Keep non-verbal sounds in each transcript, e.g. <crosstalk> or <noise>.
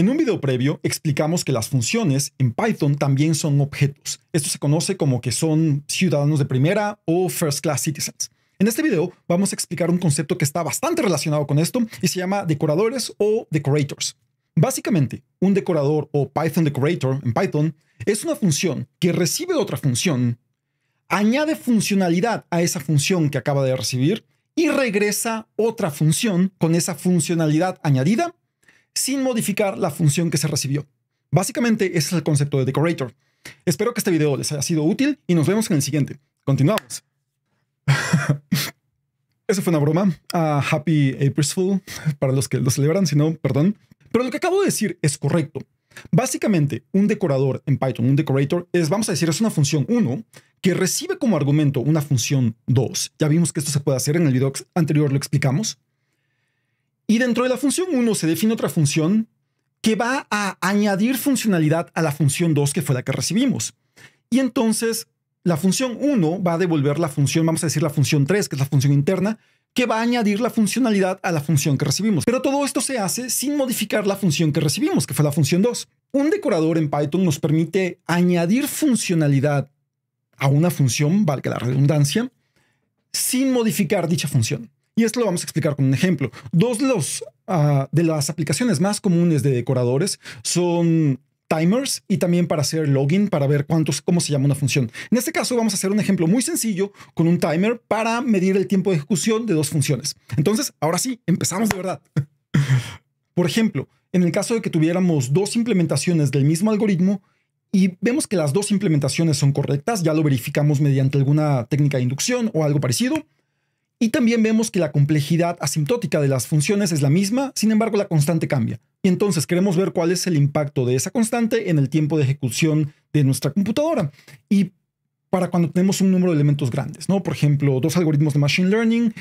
En un video previo explicamos que las funciones en Python también son objetos. Esto se conoce como que son ciudadanos de primera o first class citizens. En este video vamos a explicar un concepto que está bastante relacionado con esto y se llama decoradores o decorators. Básicamente, un decorador o Python decorator en Python es una función que recibe otra función, añade funcionalidad a esa función que acaba de recibir y regresa otra función con esa funcionalidad añadida sin modificar la función que se recibió. Básicamente ese es el concepto de decorator. Espero que este video les haya sido útil y nos vemos en el siguiente. Continuamos. <laughs> Eso fue una broma. Ah, happy April Fool para los que lo celebran, si no, perdón. Pero lo que acabo de decir es correcto. Básicamente, un decorador en Python, un decorator, es, vamos a decir, es una función 1 que recibe como argumento una función 2. Ya vimos que esto se puede hacer en el video anterior, lo explicamos. Y dentro de la función 1 se define otra función que va a añadir funcionalidad a la función 2 que fue la que recibimos. Y entonces la función 1 va a devolver la función, vamos a decir la función 3, que es la función interna, que va a añadir la funcionalidad a la función que recibimos. Pero todo esto se hace sin modificar la función que recibimos, que fue la función 2. Un decorador en Python nos permite añadir funcionalidad a una función, valga la redundancia, sin modificar dicha función. Y esto lo vamos a explicar con un ejemplo. Dos ah, de, las aplicaciones más comunes de decoradores son timers y también para hacer login para ver cuántos, cómo se llama una función. En este caso vamos a hacer un ejemplo muy sencillo con un timer para medir el tiempo de ejecución de dos funciones. Entonces, ahora sí, empezamos de verdad. <laughs> Por ejemplo, en el caso de que tuviéramos dos implementaciones del mismo algoritmo y vemos que las dos implementaciones son correctas, ya lo verificamos mediante alguna técnica de inducción o algo parecido. Y también vemos que la complejidad asintótica de las funciones es la misma, sin embargo la constante cambia. Y entonces queremos ver cuál es el impacto de esa constante en el tiempo de ejecución de nuestra computadora. Y para cuando tenemos un número de elementos grandes, ¿no? Por ejemplo, dos algoritmos de Machine Learning,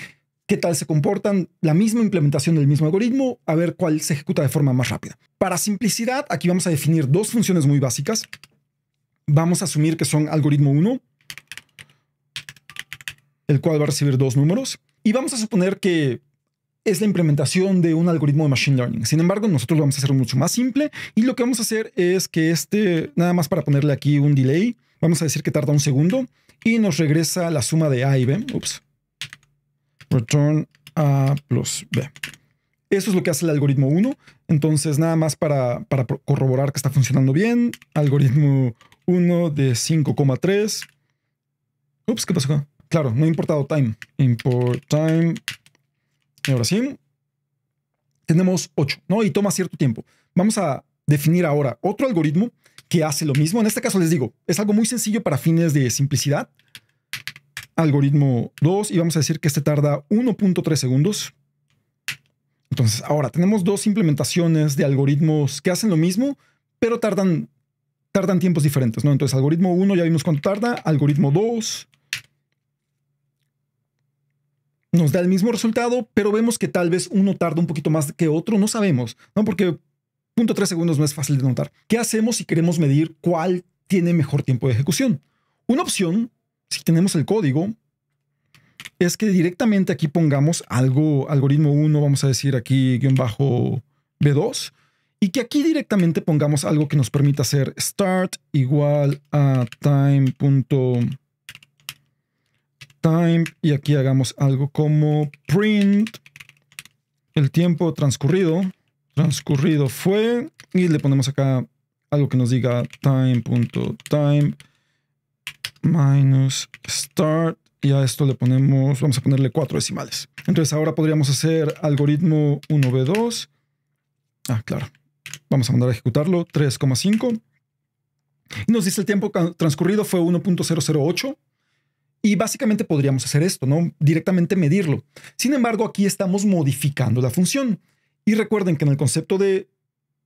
qué tal se comportan, la misma implementación del mismo algoritmo, a ver cuál se ejecuta de forma más rápida. Para simplicidad, aquí vamos a definir dos funciones muy básicas. Vamos a asumir que son algoritmo 1 el cual va a recibir dos números. Y vamos a suponer que es la implementación de un algoritmo de Machine Learning. Sin embargo, nosotros lo vamos a hacer mucho más simple y lo que vamos a hacer es que este, nada más para ponerle aquí un delay, vamos a decir que tarda un segundo y nos regresa la suma de A y B. Ups. Return A plus B. Eso es lo que hace el algoritmo 1. Entonces, nada más para, para corroborar que está funcionando bien. Algoritmo 1 de 5,3. Ups, ¿qué pasó acá? Claro, no he importado time. Import time. Y ahora sí. Tenemos 8, ¿no? Y toma cierto tiempo. Vamos a definir ahora otro algoritmo que hace lo mismo. En este caso les digo, es algo muy sencillo para fines de simplicidad. Algoritmo 2 y vamos a decir que este tarda 1.3 segundos. Entonces, ahora tenemos dos implementaciones de algoritmos que hacen lo mismo, pero tardan, tardan tiempos diferentes, ¿no? Entonces, algoritmo 1 ya vimos cuánto tarda, algoritmo 2 nos da el mismo resultado, pero vemos que tal vez uno tarda un poquito más que otro, no sabemos, ¿no? Porque 0.3 segundos no es fácil de notar. ¿Qué hacemos si queremos medir cuál tiene mejor tiempo de ejecución? Una opción, si tenemos el código, es que directamente aquí pongamos algo, algoritmo 1, vamos a decir aquí guión bajo B2, y que aquí directamente pongamos algo que nos permita hacer start igual a time time y aquí hagamos algo como print el tiempo transcurrido. Transcurrido fue y le ponemos acá algo que nos diga time.time minus start y a esto le ponemos, vamos a ponerle cuatro decimales. Entonces ahora podríamos hacer algoritmo 1B2. Ah, claro. Vamos a mandar a ejecutarlo, 3,5. Nos dice el tiempo transcurrido fue 1.008. Y básicamente podríamos hacer esto, ¿no? Directamente medirlo. Sin embargo, aquí estamos modificando la función. Y recuerden que en el concepto de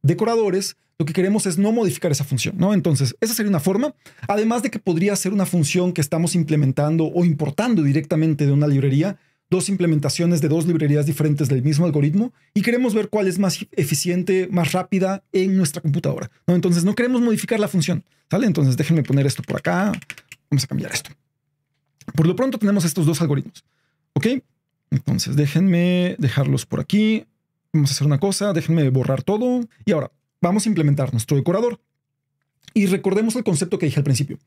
decoradores, lo que queremos es no modificar esa función, ¿no? Entonces, esa sería una forma, además de que podría ser una función que estamos implementando o importando directamente de una librería, dos implementaciones de dos librerías diferentes del mismo algoritmo y queremos ver cuál es más eficiente, más rápida en nuestra computadora, ¿no? Entonces, no queremos modificar la función, ¿sale? Entonces, déjenme poner esto por acá, vamos a cambiar esto. Por lo pronto tenemos estos dos algoritmos. ¿Ok? Entonces déjenme dejarlos por aquí. Vamos a hacer una cosa, déjenme borrar todo. Y ahora vamos a implementar nuestro decorador. Y recordemos el concepto que dije al principio.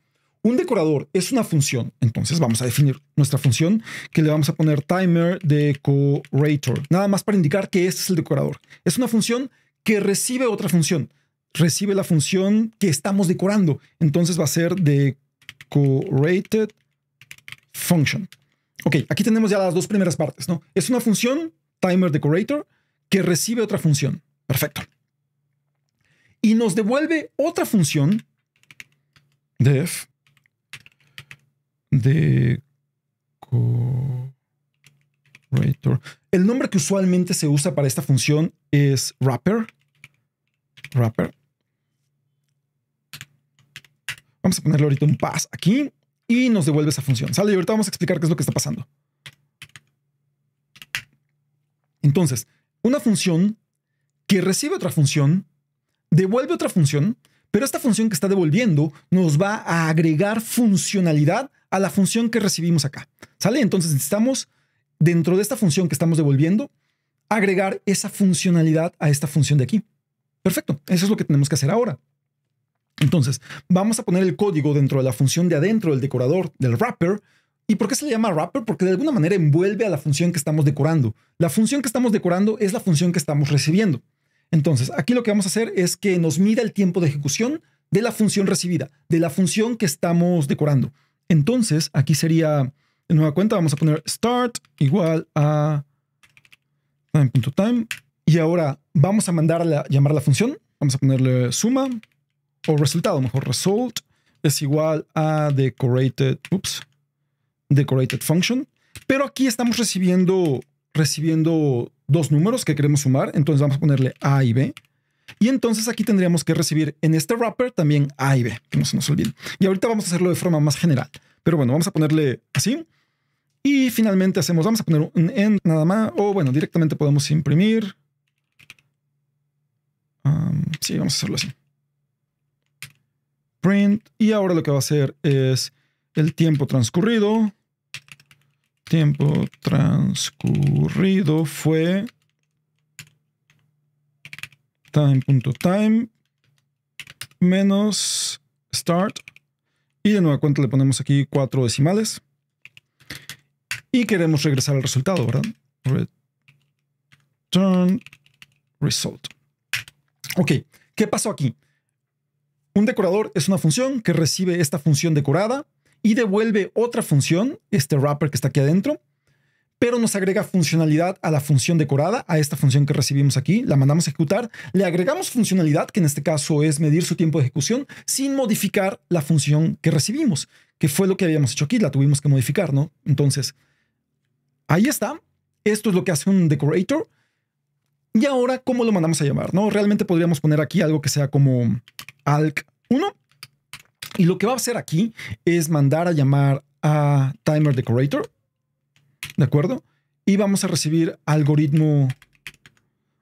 Un decorador es una función, entonces vamos a definir nuestra función que le vamos a poner timer decorator, nada más para indicar que este es el decorador. Es una función que recibe otra función, recibe la función que estamos decorando, entonces va a ser decorated function. Ok, aquí tenemos ya las dos primeras partes, ¿no? Es una función, timer decorator, que recibe otra función. Perfecto. Y nos devuelve otra función, def, decorator. El nombre que usualmente se usa para esta función es wrapper. Wrapper. Vamos a ponerle ahorita un pass aquí y nos devuelve esa función. Sale y ahorita vamos a explicar qué es lo que está pasando. Entonces, una función que recibe otra función, devuelve otra función, pero esta función que está devolviendo nos va a agregar funcionalidad a la función que recibimos acá. ¿Sale? Entonces necesitamos, dentro de esta función que estamos devolviendo, agregar esa funcionalidad a esta función de aquí. Perfecto, eso es lo que tenemos que hacer ahora. Entonces, vamos a poner el código dentro de la función de adentro del decorador, del wrapper. ¿Y por qué se le llama wrapper? Porque de alguna manera envuelve a la función que estamos decorando. La función que estamos decorando es la función que estamos recibiendo. Entonces, aquí lo que vamos a hacer es que nos mida el tiempo de ejecución de la función recibida, de la función que estamos decorando. Entonces, aquí sería, de nueva cuenta, vamos a poner start igual a time.time. y ahora vamos a mandar a llamar a la función. Vamos a ponerle suma o resultado, mejor result, es igual a decorated, oops decorated function. Pero aquí estamos recibiendo, recibiendo dos números que queremos sumar, entonces vamos a ponerle A y B. Y entonces aquí tendríamos que recibir en este wrapper también A y B, que no se nos olvide. Y ahorita vamos a hacerlo de forma más general. Pero bueno, vamos a ponerle así. Y finalmente hacemos, vamos a poner un end nada más, o bueno, directamente podemos imprimir. Um, sí, vamos a hacerlo así. Y ahora lo que va a hacer es el tiempo transcurrido. Tiempo transcurrido fue time.time menos start. Y de nueva cuenta le ponemos aquí cuatro decimales. Y queremos regresar al resultado, ¿verdad? Return result. Ok, ¿qué pasó aquí? Un decorador es una función que recibe esta función decorada y devuelve otra función, este wrapper que está aquí adentro, pero nos agrega funcionalidad a la función decorada, a esta función que recibimos aquí, la mandamos a ejecutar, le agregamos funcionalidad, que en este caso es medir su tiempo de ejecución, sin modificar la función que recibimos, que fue lo que habíamos hecho aquí, la tuvimos que modificar, ¿no? Entonces, ahí está, esto es lo que hace un decorator. Y ahora, ¿cómo lo mandamos a llamar? ¿No? Realmente podríamos poner aquí algo que sea como alc 1. Y lo que va a hacer aquí es mandar a llamar a timer decorator. ¿De acuerdo? Y vamos a recibir algoritmo,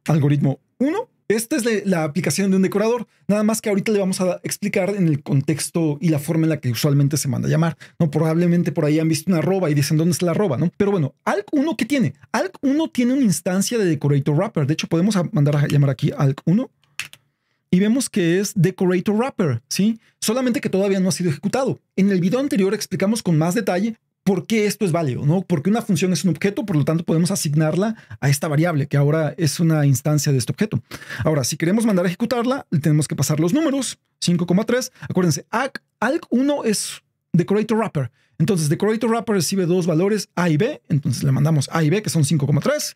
algoritmo 1. Esta es la aplicación de un decorador, nada más que ahorita le vamos a explicar en el contexto y la forma en la que usualmente se manda a llamar. No, probablemente por ahí han visto una arroba y dicen dónde está la arroba, ¿no? Pero bueno, ALC1 ¿qué tiene? ALC1 tiene una instancia de decorator wrapper. De hecho, podemos mandar a llamar aquí ALC1 y vemos que es Decorator Wrapper, ¿sí? Solamente que todavía no ha sido ejecutado. En el video anterior explicamos con más detalle por qué esto es válido, ¿no? Porque una función es un objeto, por lo tanto podemos asignarla a esta variable, que ahora es una instancia de este objeto. Ahora, si queremos mandar a ejecutarla, le tenemos que pasar los números, 5,3. Acuérdense, alg 1 es Decorator Wrapper. Entonces, Decorator Wrapper recibe dos valores A y B, entonces le mandamos A y B, que son 5,3.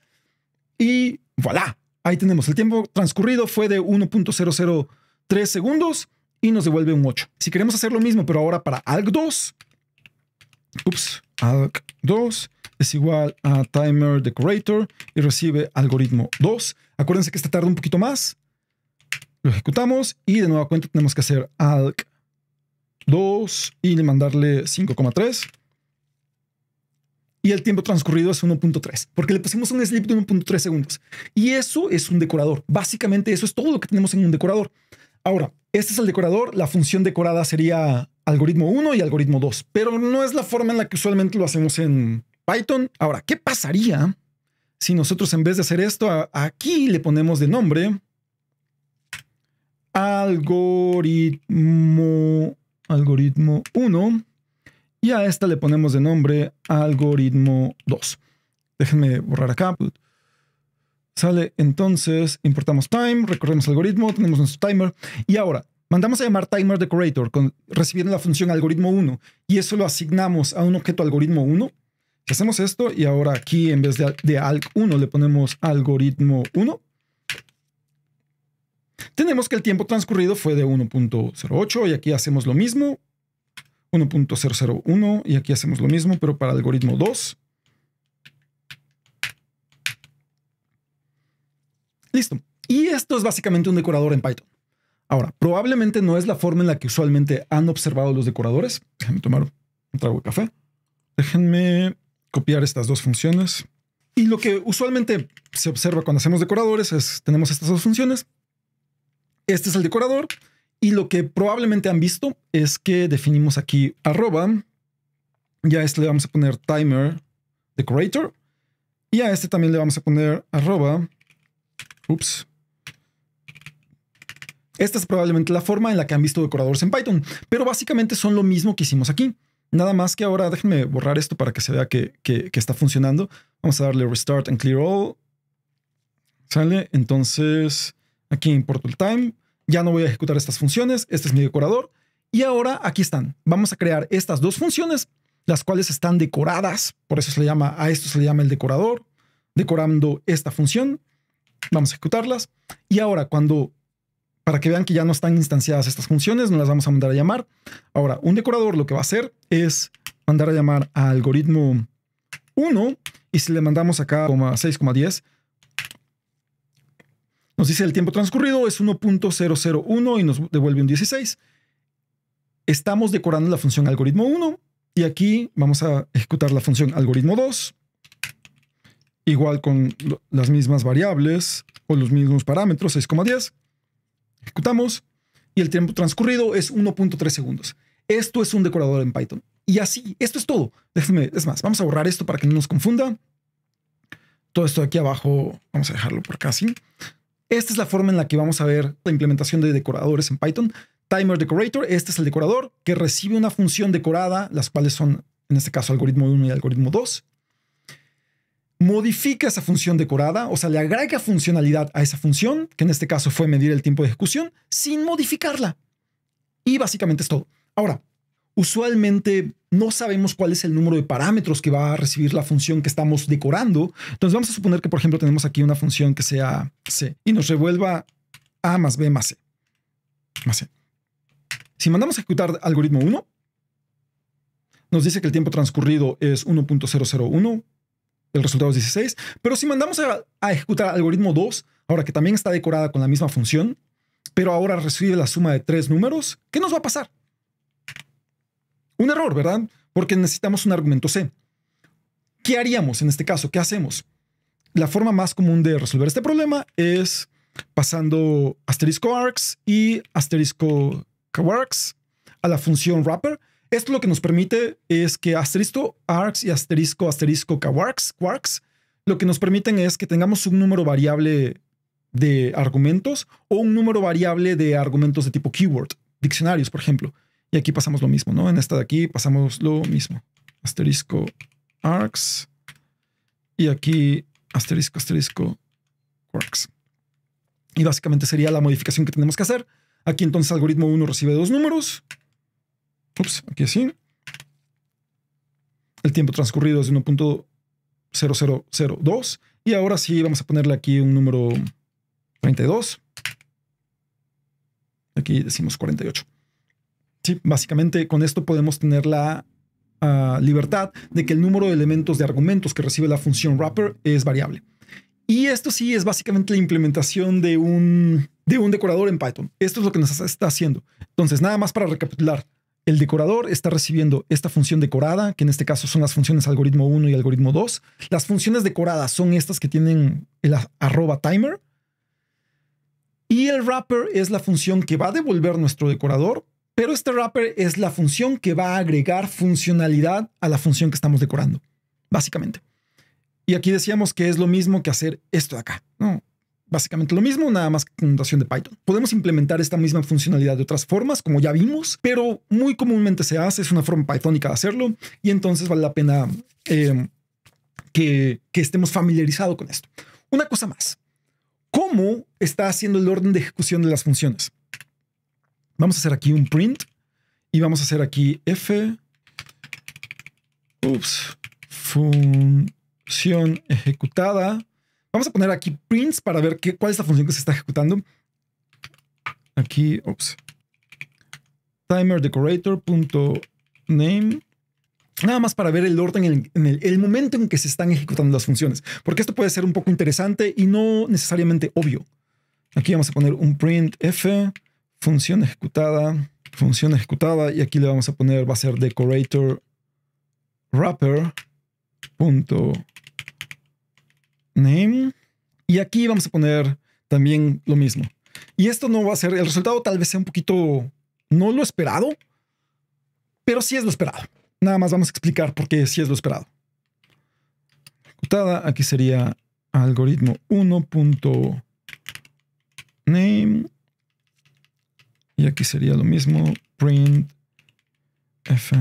Y voilà, Ahí tenemos, el tiempo transcurrido fue de 1.003 segundos y nos devuelve un 8. Si queremos hacer lo mismo, pero ahora para ALG2, ups, ALG2 es igual a timer decorator y recibe algoritmo 2. Acuérdense que esta tarda un poquito más. Lo ejecutamos y de nueva cuenta tenemos que hacer ALG 2 y mandarle 5,3 y el tiempo transcurrido es 1.3, porque le pusimos un slip de 1.3 segundos. Y eso es un decorador. Básicamente eso es todo lo que tenemos en un decorador. Ahora, este es el decorador, la función decorada sería algoritmo 1 y algoritmo 2, pero no es la forma en la que usualmente lo hacemos en Python. Ahora, ¿qué pasaría si nosotros en vez de hacer esto, aquí le ponemos de nombre algoritmo, algoritmo 1 y a esta le ponemos de nombre algoritmo 2. Déjenme borrar acá. Sale entonces, importamos time, recorremos algoritmo, tenemos nuestro timer. Y ahora, mandamos a llamar timer decorator, con, recibiendo la función algoritmo 1. Y eso lo asignamos a un objeto algoritmo 1. hacemos esto y ahora aquí en vez de, de alg1 le ponemos algoritmo 1. Tenemos que el tiempo transcurrido fue de 1.08 y aquí hacemos lo mismo. 1.001 y aquí hacemos lo mismo, pero para algoritmo 2. Listo. Y esto es básicamente un decorador en Python. Ahora, probablemente no es la forma en la que usualmente han observado los decoradores. Déjenme tomar un trago de café. Déjenme copiar estas dos funciones. Y lo que usualmente se observa cuando hacemos decoradores es, tenemos estas dos funciones. Este es el decorador y lo que probablemente han visto es que definimos aquí arroba. Y a este le vamos a poner timer decorator. Y a este también le vamos a poner arroba. Esta es probablemente la forma en la que han visto decoradores en Python, pero básicamente son lo mismo que hicimos aquí. Nada más que ahora déjenme borrar esto para que se vea que, está funcionando. Vamos a darle restart and clear all. Sale. Entonces aquí importo el time ya no voy a ejecutar estas funciones, este es mi decorador. Y ahora aquí están. Vamos a crear estas dos funciones, las cuales están decoradas. Por eso se le llama, a esto se le llama el decorador, decorando esta función. Vamos a ejecutarlas. Y ahora cuando, para que vean que ya no están instanciadas estas funciones, no las vamos a mandar a llamar. Ahora, un decorador lo que va a hacer es mandar a llamar a algoritmo 1 y si le mandamos acá 6,10, nos dice el tiempo transcurrido es 1.001 y nos devuelve un 16. Estamos decorando la función algoritmo 1 y aquí vamos a ejecutar la función algoritmo 2, igual con las mismas variables o los mismos parámetros, 6,10. Ejecutamos y el tiempo transcurrido es 1.3 segundos. Esto es un decorador en Python. Y así, esto es todo. Déjenme, es más, vamos a borrar esto para que no nos confunda. Todo esto de aquí abajo, vamos a dejarlo por casi esta es la forma en la que vamos a ver la implementación de decoradores en Python. Timer decorator, este es el decorador que recibe una función decorada, las cuales son, en este caso, algoritmo 1 y algoritmo 2. Modifica esa función decorada, o sea, le agrega funcionalidad a esa función, que en este caso fue medir el tiempo de ejecución, sin modificarla. Y básicamente es todo. Ahora, usualmente no sabemos cuál es el número de parámetros que va a recibir la función que estamos decorando. Entonces vamos a suponer que, por ejemplo, tenemos aquí una función que sea C y nos revuelva A más B más C. Más C. Si mandamos a ejecutar algoritmo 1, nos dice que el tiempo transcurrido es 1.001, el resultado es 16, pero si mandamos a, a ejecutar algoritmo 2, ahora que también está decorada con la misma función, pero ahora recibe la suma de tres números, ¿qué nos va a pasar? Un error, ¿verdad? Porque necesitamos un argumento C. ¿Qué haríamos en este caso? ¿Qué hacemos? La forma más común de resolver este problema es pasando asterisco args y asterisco kwargs a la función wrapper. Esto lo que nos permite es que asterisco args y asterisco asterisco kwargs, quarks, lo que nos permiten es que tengamos un número variable de argumentos o un número variable de argumentos de tipo keyword, diccionarios, por ejemplo. Y aquí pasamos lo mismo, ¿no? En esta de aquí pasamos lo mismo. Asterisco arcs. Y aquí asterisco, asterisco quarks. Y básicamente sería la modificación que tenemos que hacer. Aquí entonces algoritmo 1 recibe dos números. Ups, aquí así. El tiempo transcurrido es de 1.0002. Y ahora sí vamos a ponerle aquí un número 32. Aquí decimos 48. Sí, básicamente con esto podemos tener la ah, libertad de que el número de elementos de argumentos que recibe la función wrapper es variable. Y esto sí es básicamente la implementación de un, de un decorador en Python. Esto es lo que nos está haciendo. Entonces, nada más para recapitular, el decorador está recibiendo esta función decorada, que en este caso son las funciones algoritmo 1 y algoritmo 2. Las funciones decoradas son estas que tienen el arroba timer. Y el wrapper es la función que va a devolver nuestro decorador pero este wrapper es la función que va a agregar funcionalidad a la función que estamos decorando, básicamente. Y aquí decíamos que es lo mismo que hacer esto de acá, ¿no? Básicamente lo mismo, nada más con notación de Python. Podemos implementar esta misma funcionalidad de otras formas, como ya vimos, pero muy comúnmente se hace, es una forma pythónica de hacerlo, y entonces vale la pena eh, que, que estemos familiarizados con esto. Una cosa más, ¿cómo está haciendo el orden de ejecución de las funciones? Vamos a hacer aquí un print y vamos a hacer aquí f ups, función ejecutada. Vamos a poner aquí prints para ver qué, cuál es la función que se está ejecutando. Aquí, oops timer decorator Nada más para ver el orden, en, el, el, momento en que se están ejecutando las funciones, porque esto puede ser un poco interesante y no necesariamente obvio. Aquí vamos a poner un print f función ejecutada, función ejecutada, y aquí le vamos a poner, va a ser decorator wrapper name. Y aquí vamos a poner también lo mismo. Y esto no va a ser, el resultado tal vez sea un poquito no lo esperado, pero sí es lo esperado. Nada más vamos a explicar por qué sí es lo esperado. Ejecutada, aquí sería algoritmo 1.name aquí sería lo mismo. Print F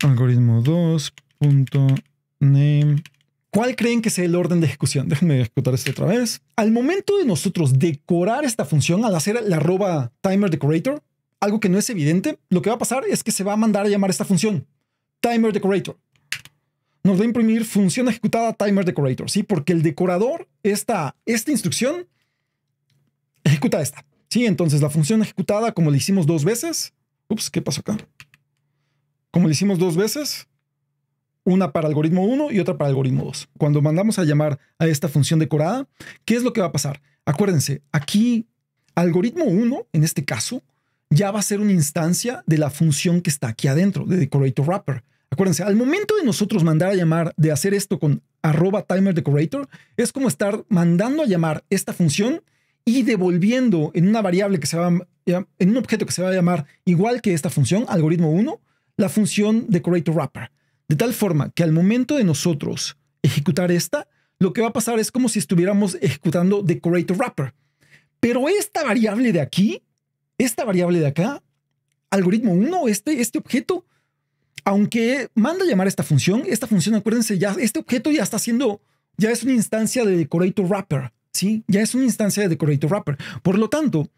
algoritmo 2.name. ¿Cuál creen que sea el orden de ejecución? <laughs> Déjenme ejecutar esto otra vez. Al momento de nosotros decorar esta función, al hacer la arroba timer decorator, algo que no es evidente, lo que va a pasar es que se va a mandar a llamar esta función, timer decorator. Nos va a imprimir función ejecutada timer decorator, ¿sí? Porque el decorador, esta, esta instrucción, ejecuta esta. Sí, entonces la función ejecutada, como le hicimos dos veces, ups, ¿qué pasó acá? Como le hicimos dos veces, una para algoritmo 1 y otra para algoritmo 2. Cuando mandamos a llamar a esta función decorada, ¿qué es lo que va a pasar? Acuérdense, aquí algoritmo 1, en este caso, ya va a ser una instancia de la función que está aquí adentro, de decorator wrapper. Acuérdense, al momento de nosotros mandar a llamar, de hacer esto con arroba timer decorator, es como estar mandando a llamar esta función y devolviendo en una variable que se va en un objeto que se va a llamar igual que esta función, algoritmo 1, la función wrapper De tal forma que al momento de nosotros ejecutar esta, lo que va a pasar es como si estuviéramos ejecutando wrapper Pero esta variable de aquí, esta variable de acá, algoritmo 1, este, este objeto, aunque manda llamar esta función, esta función, acuérdense, ya este objeto ya está haciendo, ya es una instancia de decorator wrapper. ¿sí? Ya es una instancia de decorator wrapper. Por lo tanto,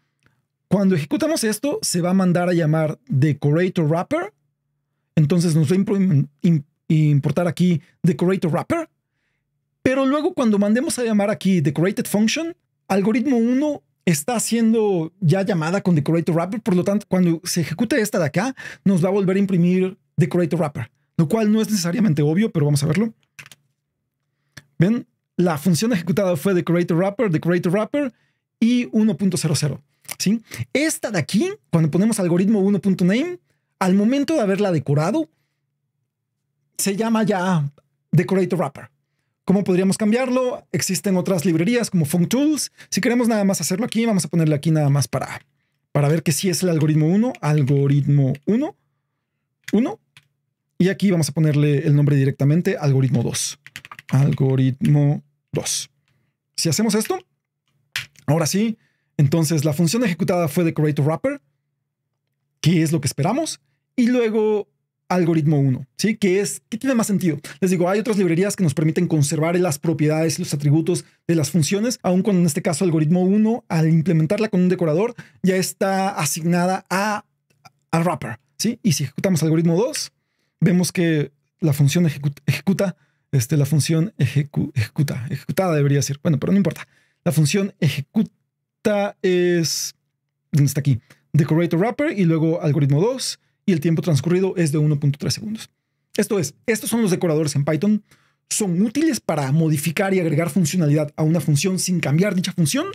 cuando ejecutamos esto, se va a mandar a llamar decorator wrapper. Entonces nos va a importar aquí decorator wrapper. Pero luego cuando mandemos a llamar aquí decorated function, algoritmo 1 está haciendo ya llamada con decorator wrapper. Por lo tanto, cuando se ejecute esta de acá, nos va a volver a imprimir decorator wrapper, lo cual no es necesariamente obvio, pero vamos a verlo. ¿Ven? La función ejecutada fue decorator wrapper, decorator wrapper y 1.00. ¿sí? Esta de aquí, cuando ponemos algoritmo 1.name, al momento de haberla decorado, se llama ya decorator wrapper. ¿Cómo podríamos cambiarlo? Existen otras librerías como FuncTools. Si queremos nada más hacerlo aquí, vamos a ponerle aquí nada más para, para ver que si sí es el algoritmo 1, algoritmo 1, 1. Y aquí vamos a ponerle el nombre directamente, algoritmo 2 algoritmo 2. Si hacemos esto, ahora sí, entonces la función ejecutada fue de wrapper, que es lo que esperamos, y luego algoritmo 1, ¿sí? Que es, que tiene más sentido? Les digo, hay otras librerías que nos permiten conservar las propiedades y los atributos de las funciones, aun cuando en este caso algoritmo 1, al implementarla con un decorador, ya está asignada a, wrapper, ¿sí? Y si ejecutamos algoritmo 2, vemos que la función ejecuta este, la función ejecuta, ejecutada debería ser bueno, pero no importa. La función ejecuta es, ¿dónde está aquí? Decorator wrapper y luego algoritmo 2 y el tiempo transcurrido es de 1.3 segundos. Esto es, estos son los decoradores en Python. Son útiles para modificar y agregar funcionalidad a una función sin cambiar dicha función,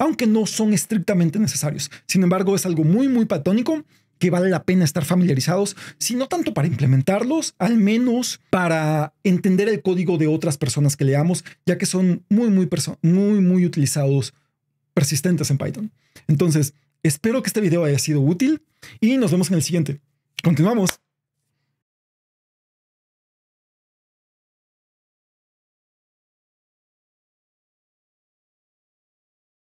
aunque no son estrictamente necesarios. Sin embargo, es algo muy, muy patónico que vale la pena estar familiarizados, si no tanto para implementarlos, al menos para entender el código de otras personas que leamos, ya que son muy, muy, muy, muy utilizados, persistentes en Python. Entonces, espero que este video haya sido útil y nos vemos en el siguiente. Continuamos.